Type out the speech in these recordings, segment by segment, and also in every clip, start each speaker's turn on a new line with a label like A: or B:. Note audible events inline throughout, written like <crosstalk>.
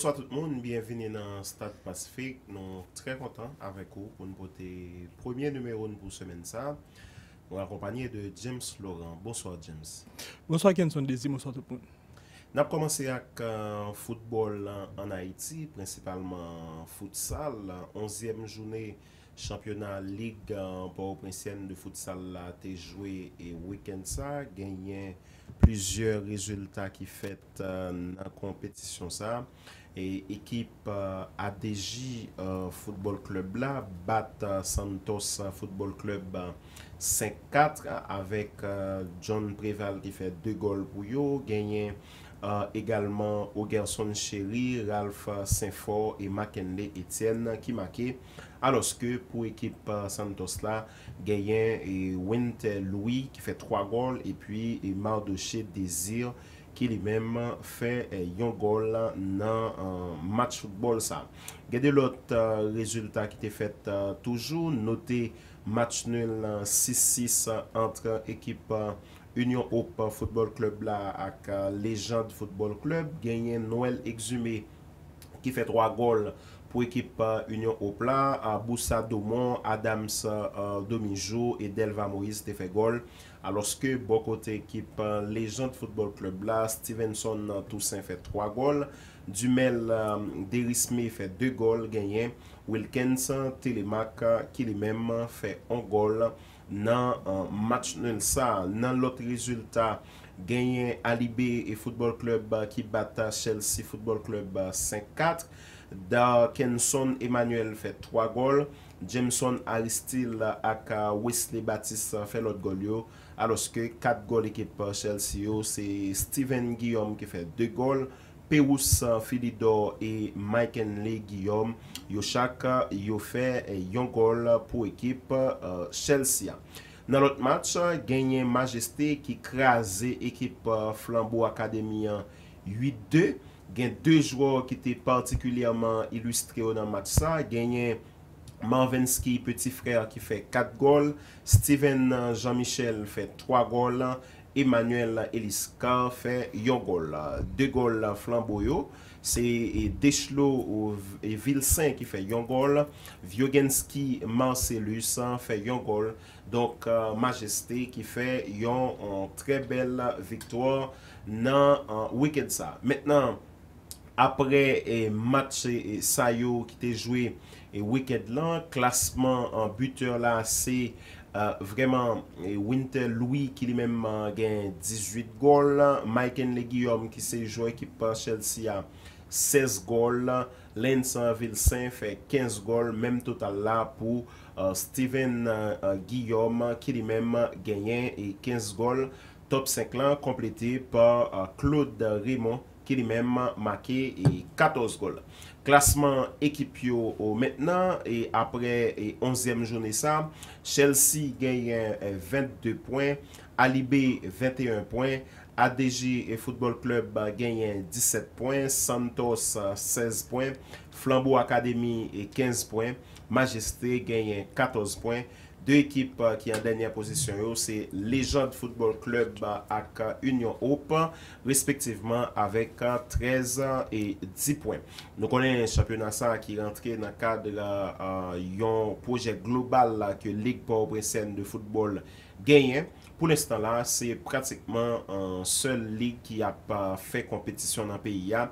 A: Bonsoir tout moun, bienveni nan Stade Pacifique, nou trey kontan avek ou pou nou pote premier noumeroun pou semen sa, nou akompanye de James Laurent. Bonsoir James.
B: Bonsoir Ken, son desi, bonsoir tout moun.
A: Nap komanse ak euh, futbol an Haiti, prinsipalman futsal. Onzièm jounè, champional lig euh, pou ou prinsyen de futsal euh, la te jwe e wikend sa, genyen plizye rezultat ki fet an kompetisyon sa. E ekip eh, ADJ eh, foutbol klub la bat eh, Santos foutbol klub 5-4 avèk John Preval ki fè 2 gol pou yo genyen egalman ou Gerson Chéri, Ralph Saint-Four e Mackenley Etienne ki makè aloske pou ekip Santos la genyen Winther Louis ki fè 3 gol e puis Mardochet Désir ki fè 3 gol ki li menm fè eh, yon gol nan eh, match foutbol sa. Gede lot eh, rezultat ki te fèt toujou, notè match 0-6-6 antre ekip Union Hope Foutbol Klub la ak Legend Foutbol Klub. Genyen Noel Exumé ki fèt 3 gol pou ekip Union Hope la. Aboussa Doumon, Adams Domijou et Delva Moïse te fèt gol. aloske bo kote ekip euh, lejant futbol klub la Stevenson, euh, Toussaint fe 3 gol Dumel, euh, Derisme fe 2 gol genyen Wilkinson, Telemac ki li men fe 1 gol nan match nil sa nan lot rezultat genyen Alibi e futbol klub ki bata Chelsea futbol klub 5-4 da Kenson, Emmanuel fe 3 gol Jameson, Alistil ak Wesley, Baptiste fe lot gol yo aloske 4 gol ekip Chelsea yo, se Steven Guillaume ki fè 2 gol, Peroussa, Filido et Mike Henley Guillaume yo chak yo fè 1 eh, gol pou ekip eh, Chelsea. Nan lot match, genye Majesté ki kreaze ekip eh, Flambeau Akademien 8-2, genye 2 jouor ki te partikulyaman ilustre yo nan match sa, Manvenski Petifrèr ki fè 4 gol, Steven Jean-Michel fè 3 gol, Emmanuel Eliska fè yon gol. De gol flanboyo, se Deschelot ou Vilsin ki fè yon gol, Vyogenski Marcelus fè yon gol, donk Majeste ki fè yon an tre bel viktor euh, nan wiked sa. apre e, matche e, Sayo ki te jwe e, wiked lan, klasman an buteur la se vreman Winter Louis ki li menm gen 18 gol, Mike Henley Guillaume ki se jwe ekipa Chelsea a 16 gol, Lensan Vilsen fe 15 gol, menm total la pou Steven Guillaume ki li menm genyen 15 gol, top 5 lan kompleti pa Claude Raymond. Kili menman maki 14 e gol. Klasman ekip yo ou metnan. E apre 11e e jouni sab. Chelsea genyen 22 e, poin. Alibé 21 poin. ADG Foutbol Club genyen 17 poin. Santos 16 poin. Flambeau Akademi 15 poin. Majesté genyen 14 poin. De ekip euh, ki an denye posisyon yo, se Legend Football Club euh, ak euh, Union Hope, respektiveman avek 13 et 10 poen. Nou konen yon championasan ki rentre nan kad yon projek global la ke Ligue Port-Bressen de football. Genyen, pou l'instant la, se pratikman an sel lig ki ap fè kompetisyon nan PIA.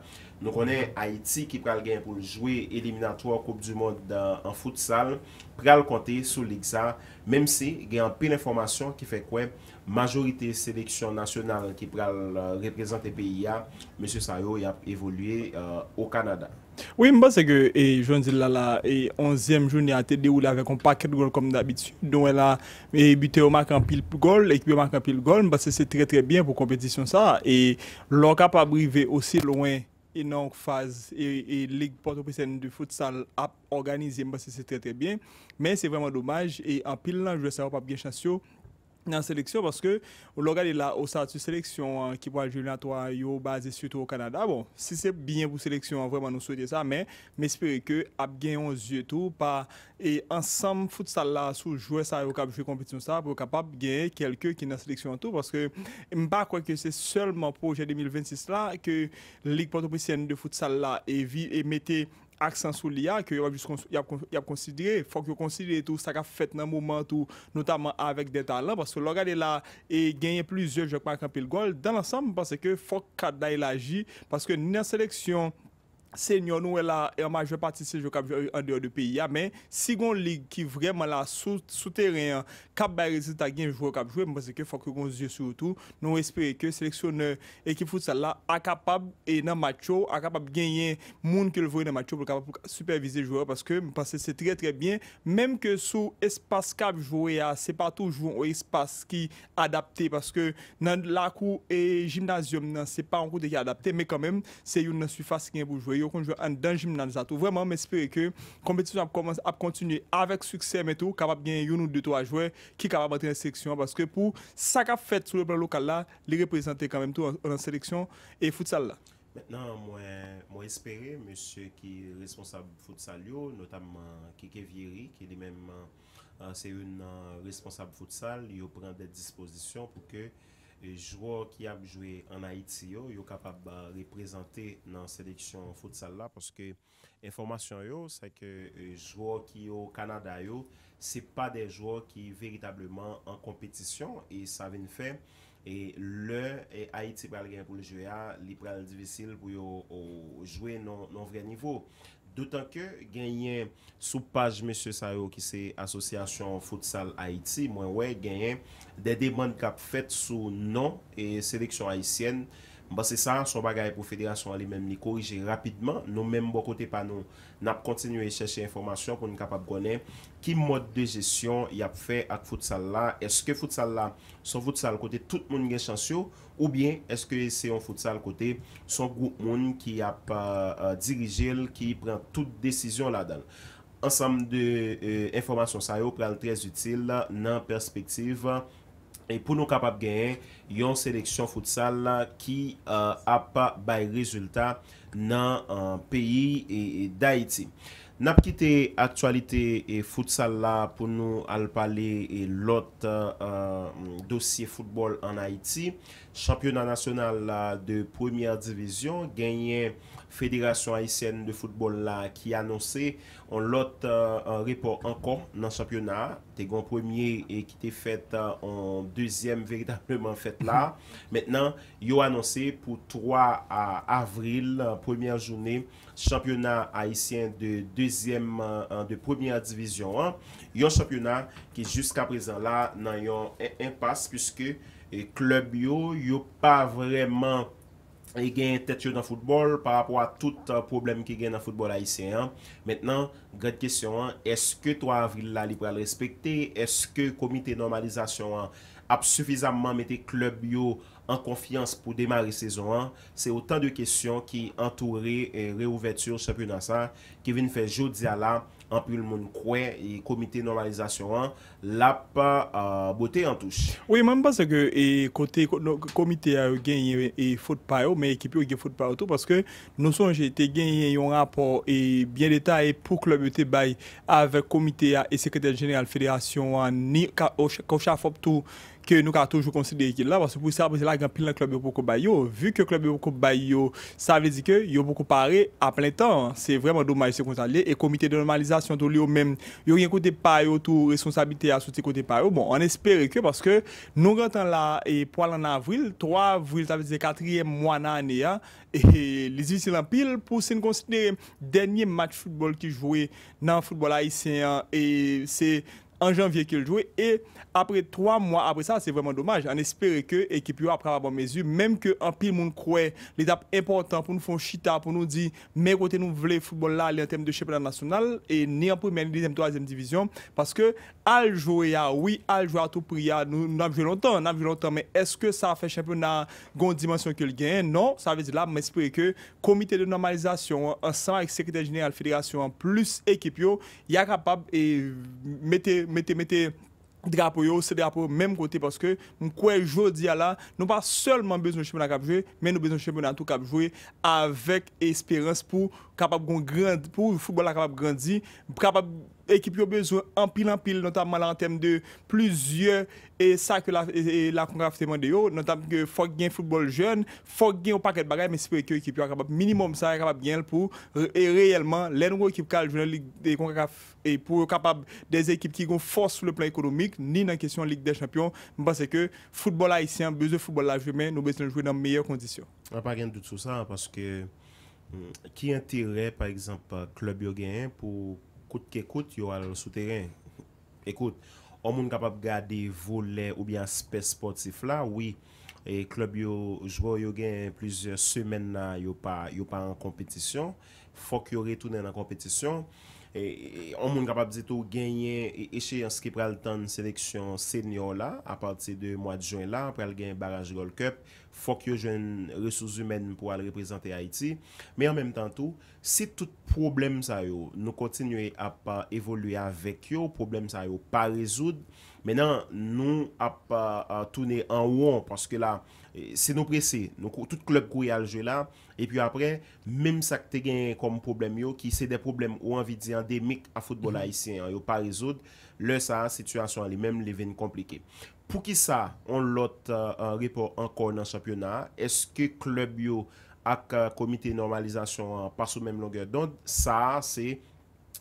A: Nou konen Haiti ki pral gen pou jwe eliminatwa koup du mod an futsal, pral konte sou lig sa. Mem se gen pen informasyon ki fè kwen majorite seleksyon nasyonal ki pral reprezentè PIA, M. Sayo ap evoluye euh, ou Kanada.
B: Oui, eh, je pense que, et je dis là, la 11e eh, journée a été déroulée avec un paquet de goals comme d'habitude. Donc, elle a eh, buté au marque en pile goal, l'équipe marque en pile goal, parce que c'est très très bien pour la compétition ça. Et l'on capable brivé aussi loin et non phase et, et Ligue port de futsal a organisé, parce que c'est très très bien. Mais c'est vraiment dommage. Et en pile, là, je ne sais pas bien chanceux dans sélection parce que local il là au statut sélection hein, qui pourrait jouer toi basé surtout au Canada bon si c'est bien pour sélection hein, vraiment nous souhaiter ça mais m'espérer que a gagne yeux tout pas et ensemble futsal là sous jouer ça au jouer compétition ça pour capable gagner quelques qui dans sélection tout parce que pas quoi que c'est seulement projet 2026 là que ligue porto de futsal là et et mettez accent sur l'IA, que y avez considéré, il faut que vous tout ce qu'a a fait dans le moment, notamment avec des talents, parce que l'Organ est là et gagne plusieurs jeux qui ont campué le goal. dans l'ensemble, parce que il faut que Kadda parce que nous la sélection. E se nyon nou e la e o majwe patise jou kapjou an de ou de peyi ya men sigon lig ki vreman la sou teren kap bay rezita gen jou kapjou mwen se ke fok kon zye sou tou nou espere ke seleksyoner ekifou sa la akapab e nan macho akapab genyen moun ke lou vwoy nan macho pou kapap pou supervize jou mwen pase se tre tre bien menm ke sou espas kapjou e a se pa toujou ou espas ki adapte paske nan lakou e jimnazium nan se pa an koute ki adapte me kon menm se yon nan sufas gen pou jou yo konjou an dan jim nan zato. Vreman, m espere ke kompetisyon ap kontinye avèk suksèm etou, kabab gen yon ou de to a jwè, ki kabab atèn seksyon, baske pou sa ka fèt sou le plan lokal la, li represente kan mèm tou an seleksyon et futsal la.
A: Mènan, m wè espere, mèche ki responsab futsal yo, notamman Kike Vieri, ki li mèm euh, se yon euh, responsab futsal, yo pren de disposisyon pou ke E jwa ki ap jwe an Haiti yo, yo kapab reprezenté nan seleksyon futsal la, paske informasyon yo, sa ke jwa ki yo Kanada yo, se pa de jwa ki veritableman an kompetisyon, e sa ven fe, e le, et Haiti pral gen pou le jwe a, li pral divisil pou yo euh, jwe nan non, non vre nivou. Doutan ke genyen sou page M. Sayo ki se asosyasyon futsal Haiti, mwen we genyen dede mankap fet sou non e seleksyon Haitienne. Bas se sa, son bagay pou federasyon ali menm ni korije rapidman, nou menm bo kote panon. Nap kontinuye e cheshe informasyon pou ni kapap gwenen ki mod de jesyon yap fe ak fout sal la. Eske fout sal la, son fout sal kote tout moun gen chansyo ou bien eske se yon fout sal kote son goun moun ki yap euh, euh, dirijel ki pren tout desisyon la dan. Ansam de euh, informasyon sa yo pral tres util nan perspektiv an. E pou nou kapap genyen yon seleksyon futsal la euh, ki ap bae rezultat nan euh, peyi d'Haiti. Nap kite aktualite futsal la pou nou alpale lot euh, dosye futbol an Haiti. championat nasyonal de premye divizyon, genyen Federasyon Aisyen de Foutbol la ki anonsen, on lot an repor ankon nan championat te gon premye e ki te fet an dezyen veritapleman fet la, mennen yo anonsen pou 3 avril euh, premye jounen championat Aisyen de dezyen euh, de premye divizyon yon championat ki jiska prezant la nan yon impas pwiske E klub yo yo pa vreman e gen tet yo nan foutbol par apwa tout euh, problem ki gen nan foutbol a isen. Mètnen, gred kèsyon an, eske to avril la lipral respekte, eske komite normalizasyon an, ap sufizamman mette klub yo an konfians pou demari sezon an, se otan de kèsyon ki antoure re ouvetyo sepun asan, ki vin fè joudi ala. Anpil moun kwen, e komite normalizasyon an, la pa bote an touche.
B: Ouye, manm panse ke e, kote komite a genye e fote payo, me ekipyo genye fote payo tou, paske nou son jete genye yon rapor e bien detay e, pou klub yote bay avè komite a e sekretary general federasyon an, ni ka osha fop tou, que nous avons toujours considéré qu'il là, parce que pour ça, c'est là grande pile a le club beaucoup Bocobayo Vu que le club beaucoup baillot, ça veut dire qu'il a beaucoup paré à plein temps. C'est vraiment dommage ce qu'on Et le comité de normalisation de l'eau même, il y a côté de tout responsabilité à ce côté paillot. Bon, on espère que parce que nous rentrons là, et pour en avril, 3 avril, ça veut dire 4e mois d'année, hein, et <laughs> les difficile en pile pour se considérer dernier match football qui jouait dans le football haïtien, hein. et c'est en janvier qu'il jouait. Et après trois mois, après ça, c'est vraiment dommage. On espérait que l'équipe après avoir mes yeux, même que en pile, monde croit l'étape importante pour nous faire chita, pour nous dire, mais côté nous voulons football là, en termes de championnat national, et ni en première, ni en deuxième, troisième division, parce que al jouer, oui, al jouer à tout prix, nous, avons joué longtemps, longtemps, mais est-ce que ça a fait championnat grande dimension qu'il gagne? Non, ça veut dire là, espérer que le comité de normalisation, ensemble avec le secrétaire général de la fédération, plus équipe, il est capable de mettre mettez, mettez drapeau, c'est drapeau même côté parce que nous croyons aujourd'hui là, nous pas seulement besoin de championnat cap jouer, mais nous besoin de championnat tout cap jouer avec espérance pour capable grandir pour le football capable grandir, capable équipe qui a besoin en pile en pile, notamment en termes de plusieurs et ça que la, congrès la CONCACAF oh, notamment que faut gagner football jeune, faut gagner un paquet de bagages, mais c'est pour que l'équipe capable minimum ça capable gagner pour et réellement les nouveaux équipes qui ont ligue des congrès et pour capable des équipes qui ont force sur le plan économique ni dans la question de Ligue des Champions, parce que que football haïtien besoin de football là mais nous besoin de jouer dans les meilleures
A: conditions. On n'a pas de tout ça parce que hmm, qui intérêt par exemple club gagné pour Kout ke kout, yo al souteren. Ekout, o moun kapap gade voule ou byan spes sportif la. Oui, e klub yo jwo yo gen plizye semen nan yo pa an kompetisyon. Fok yo retounen an kompetisyon. E, e, on moun kapap zeto genyen eshe yans ki pral tan seleksyon senyo la a pati de mwa di jwen la, pral gen baraj Gol Cup, fok yo jwen resouz umen pou al represente Haiti. Me an menm tan tou, se tout problem sa yo, nou kontinue a pa evoluye avek yo, problem sa yo pa rezoud, menan nou a pa toune an won, paske la... E, se nou prese, nou tout klub kouye alje la, epi apre, mem sak te gen kom problem yo ki se de problem ou anvi diyan de mik a foutbol mhm. aisyen yo pa rezoud, le sa, situasyon li menm li ven komplike. Pou ki sa, on lot euh, repor an kon an championat, eske klub yo ak euh, komite normalizasyon euh, pa sou menm langer, don sa, se...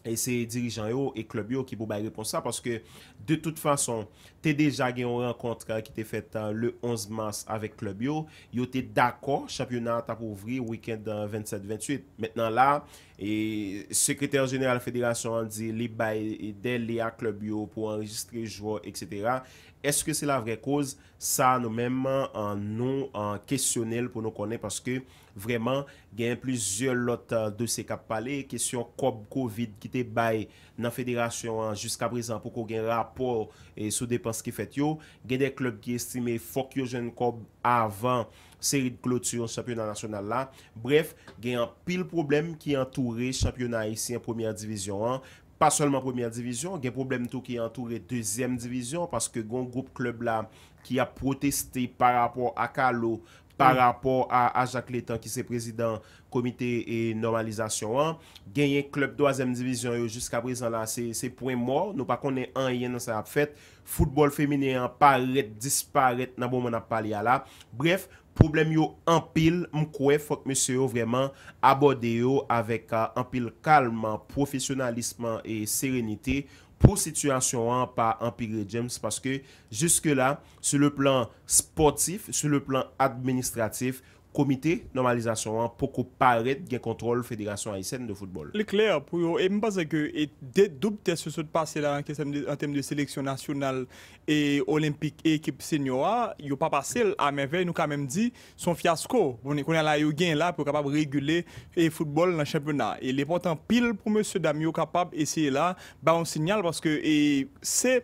A: E se dirijan yo e klub yo ki pou baye reponsan. Paske de tout fason, te deja gen yon renkontra ki te fet euh, le 11 mars avek klub yo. Yo te dako, chapyonat apouvri, wikend 27-28. Euh, Metnan la, sekreter jeneral federasyon an di li baye de li a klub yo pou enregistre jou, etc., Eske se la vre koz sa nou menman an nou an kesyonel pou nou konen paske vreman gen plizye lot euh, de se kap pale kesyon kob kovid ki te bay nan federasyon an jiska prezant pou ko gen rapor e, sou depans ki fet yo gen de klop ki estime fok yo jen kob avan seri de klotur chapyonan nasyonal la bref gen an pil problem ki antoure chapyonan isi an premier divizyon an Pas solman 1è divizyon, gen problem tou ki entoure 2è divizyon paske gon group klub la ki a protesti par rapport a Kalo, par rapport a Jacques Létan ki se prezident komite et normalizasyon an. Gen yen klub 2è divizyon yo jiska prezant la se pouen mò, nou pa konen an yen nan sa ap fèt. Foutbol fèminè an paret, disparet nan bon man ap pale ya la. Bref. problem yo anpil mkwe fok meseyo vreman abode yo avek anpil kalman, profesionalisman e serenite pou situasyon an pa anpil de James paske juske la, sou le plan sportif, sou le plan administratif, komite normalizasyon an pou kou paret gen kontrol Fédération Aysen de Foutbol.
B: Le kler pou yo, e mbazèk yo, e dedoubte se sot pasye la an teme de seleksyon nasyonal e olimpik e ekip sènyo a, yo pa pasye, a mè vey nou kamèm di, son fiasko, pou bon, ni konen la yo gen la pou kapab regule e foutbol nan chèpèna. E le potan pil pou mè sèdam yo kapab esye la, ba on sènyal paske e sè,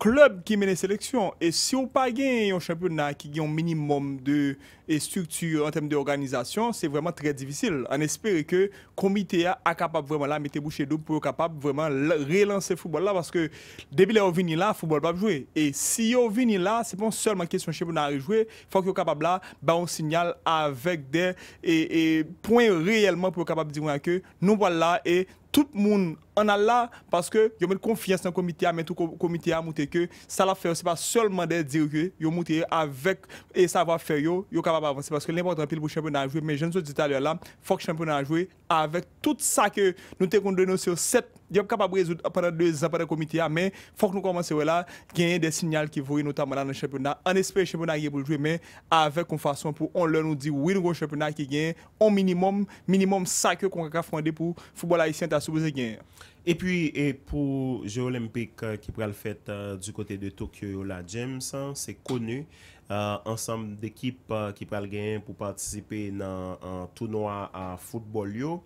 B: club qui mène sélections Et si on pas gagne un championnat qui a un minimum de structure en termes d'organisation, c'est vraiment très difficile. On espère que le comité a, capable vraiment là, mettre boucher double pour capable vraiment relancer le football là parce que depuis on vient là, le football pas jouer. Et si on vient là, c'est pas seulement question de championnat à jouer, il faut que capable là, bah on signale avec des et, et points réellement pour capable dire que nous voilà et tout le monde en a là parce que y a confiance dans le comité mais tout le comité a monté que ça l'a fait c'est pas seulement de dire que y fait avec et savoir va faire vous êtes capable avancer parce que l'important pile pour le championnat jouer mais je ne dis tout à l'heure là faut que le championnat à jouer avec tout ça que nous avons donné sur cette a sont capables de résoudre pendant deux ans, pendant le comité, ah, mais il faut que nous commencions là, gagner des signaux qui vont notamment dans le championnat. En espérant le championnat est pour jouer, mais avec une façon pour on leur nous dit oui, le championnat qui gagne au minimum, minimum 5 qu'on fondé pour le football haïtien
A: à supposé gagner. Et puis, et pour Jeux Olympiques euh, qui prennent le faire euh, du côté de Tokyo, la James, hein, c'est connu. ansanm euh, dekip ki euh, pal gen pou patisipe nan tounoa a foutbol yo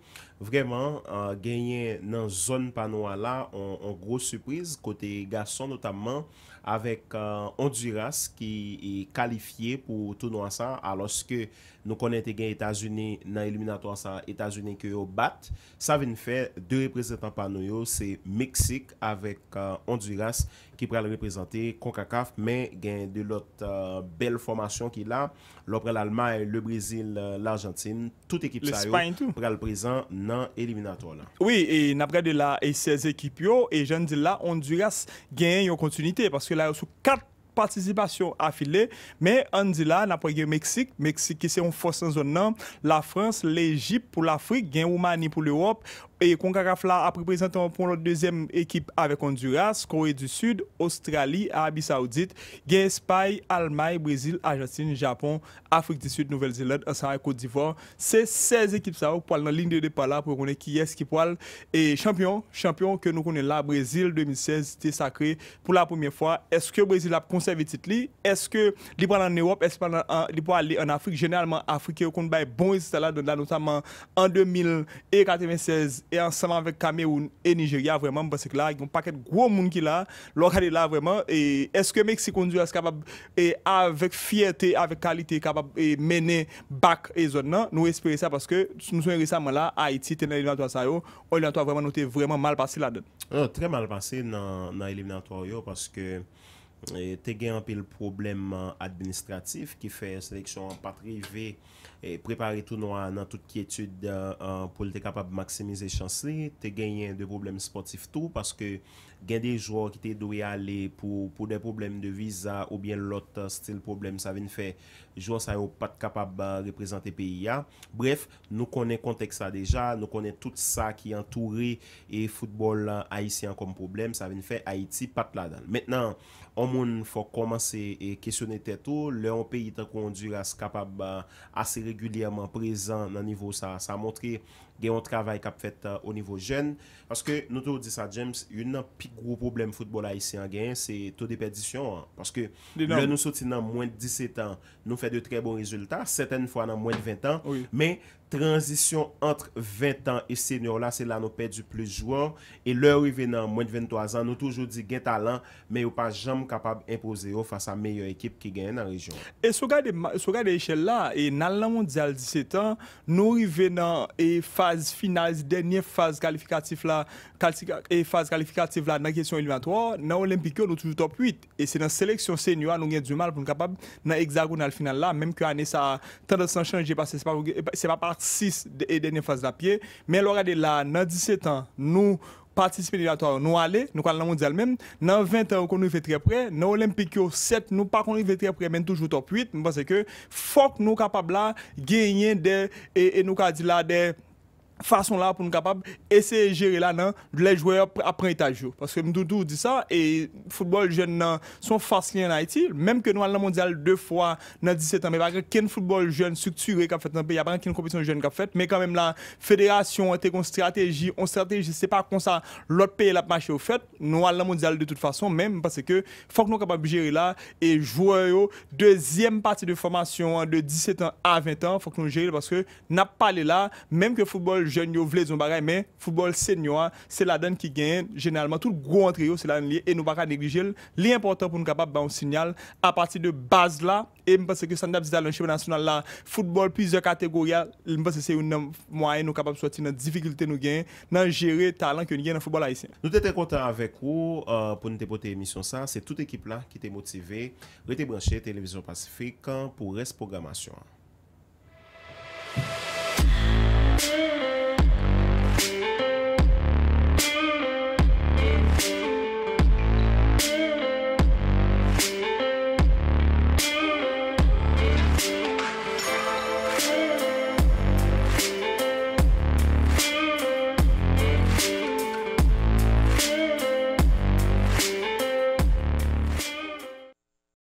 A: Vreman, euh, genyen nan zon panwa la, an gros sürpriz, kote gason notamman avèk euh, Honduras ki e kalifiye pou tout nou an sa aloske nou konente gen Etasuné nan eliminatoan sa Etasuné ki yo bat, sa ven fè de reprezentant panou yo, se Meksik avèk euh, Honduras ki pral reprezenté Konka Kaf men gen de lot euh, bel formasyon ki la, lopre l'Alma, le Brésil l'Argentine, tout ekip sa yo pral prezant nan eliminatoan la
B: Oui, e napre de la SS ekip yo, e jen di la Honduras gen yo kontinite, paske là sous quatre participation affilées, Mais on dit là, on Mexique, Mexique qui c'est une force en zone la France, l'Égypte pour l'Afrique, Roumanie pour l'Europe, et Concacaf-là a représenté pour notre deuxième équipe avec Honduras, Corée du Sud, Australie, Arabie Saoudite, Allemagne, Brésil, Argentine, Japon, Afrique du Sud, Nouvelle-Zélande, et Côte d'Ivoire. C'est 16 équipes ça pour aller dans la ligne de départ pour connaître qui est ce qui pour Et champion, champion que nous connaissons là, Brésil 2016, c'était sacré pour la première fois. Est-ce que Brésil a conservé titre Est-ce que il en Europe Est-ce qu'il peut aller en Afrique Généralement, Afrique, on compte bon résultat là, notamment en 2096 E ansanman vek Kameoun e Nigeria vreman Mpasek la, yon paket gwo moun ki la Loka li la vreman E eske Meksikonjou as kapab E avek fiyerte, avek kalite Kapab menen bak e zon nan Nou espere sa paske Soun resaman la, Haiti tenen eliminantwa sa yo O eliminantwa vreman nou te vreman malpasi la den
A: non, Trè malpasi nan eliminantwa yo Paske E te gen apil problem administratif ki fe seleksyon patre ve e prepare tout nan tout ki etude e, pou li te kapab maksimize chansli te gen yen de problem sportif tou paske gen de jouan ki te dwe ale pou de problem de visa ou bien lot stil problem sa ven fe jouan sa yo pat kapab reprezenter piya. Bref, nou konen kontek sa deja, nou konen tout sa ki entouri e futbol Haitian kom problem, sa ven fe Haiti pat la dan. Metnan o moun fò komanse e kisyonete tè tou, lè an peyi ta kondur as kapab euh, ase regulyaman prezant nan nivou sa, sa montre gen yon travay kap fèt au euh, nivou jen paske nou tou di sa James yon nan pi gro problem fòtbol a yisi an gen, se tou depedisyon paske lè nou soti nan mwen 17 an nou fè de tre bon rezultat seten fwa nan mwen 20 an, men transition entre 20 ans et senior la, c'est là nous perd du plus jouant et l'heure où il venant, moins de 23 ans, nous toujours dit gain talent, mais il n'y a pas jamais capable d'imposer face à la meilleure équipe qui gagne dans la région. Et ce gars de l'échelle là, et dans
B: l'an 17 ans, nous revenant et phase finale, dernière phase qualificative là, et phase qualificative là, dans la question éliminatoire, dans l'Olympique, nous trouvons top 8, et c'est dans sélection senior, nous gagne du mal pour nous capable d'exagerer dans le final là, même que l'année ça a tant de sens changé parce que c'est pas parti 6 et dernière phase à pied. Mais alors, de là, dans 17 ans, nous à tour nous allons, nous allons mondial même dans 20 ans nous sommes très près dans l'Olympique, 7 nous pas qu'on pas très près mais toujours top 8 parce que faut que nous capables de gagner des et, et nous dit là des façon là pour nous capable essayer de gérer là non les joueurs après étage parce que Mdoudou dit ça et football jeune sont faciles en Haïti même que nous allons mondial deux fois dans 17 ans mais pas qu'un football jeune structuré qu'a fait dans pays il y a pas qu'une compétition jeune a fait mais quand même la fédération été une stratégie on stratégie c'est pas comme ça l'autre pays l'a marché au fait nous allons mondial de toute façon même parce que faut que nous capable gérer là et joueurs deuxième partie de formation de 17 ans à 20 ans faut que nous gérer parce que n'a pas là même que football jeunes, vous voulez vous mais le football senior, hein, c'est la donne qui gagne généralement tout le gros entre eux, c'est la et nous ne pouvons pas négliger. L'important pour nous capable de un signal à partir de base là, et parce que c'est un des de nationale là, football plusieurs catégories, hein, c'est un moyen nous capable de sortir de difficulté nous gagne, de gérer
A: le talent que nous gagnons dans le football haïtien. Nous étions contents avec vous euh, pour nous émission. ça C'est toute l'équipe là qui est motivée. Restez branchés, Télévision Pacifique, hein, pour la programmation.